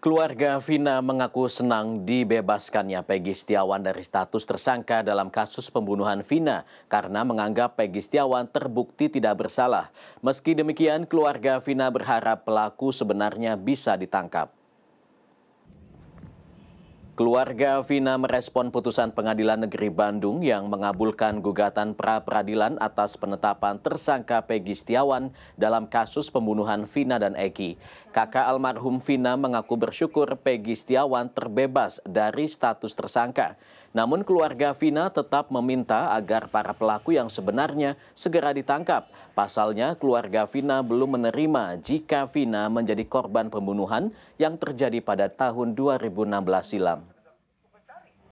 Keluarga Vina mengaku senang dibebaskannya Peggy Setiawan dari status tersangka dalam kasus pembunuhan Vina karena menganggap Peggy Setiawan terbukti tidak bersalah. Meski demikian, keluarga Vina berharap pelaku sebenarnya bisa ditangkap. Keluarga Vina merespon putusan Pengadilan Negeri Bandung yang mengabulkan gugatan pra-peradilan atas penetapan tersangka Peggy Setiawan dalam kasus pembunuhan Vina dan Eki. Kakak almarhum Vina mengaku bersyukur Peggy Setiawan terbebas dari status tersangka. Namun keluarga Vina tetap meminta agar para pelaku yang sebenarnya segera ditangkap. Pasalnya keluarga Vina belum menerima jika Vina menjadi korban pembunuhan yang terjadi pada tahun 2016 silam.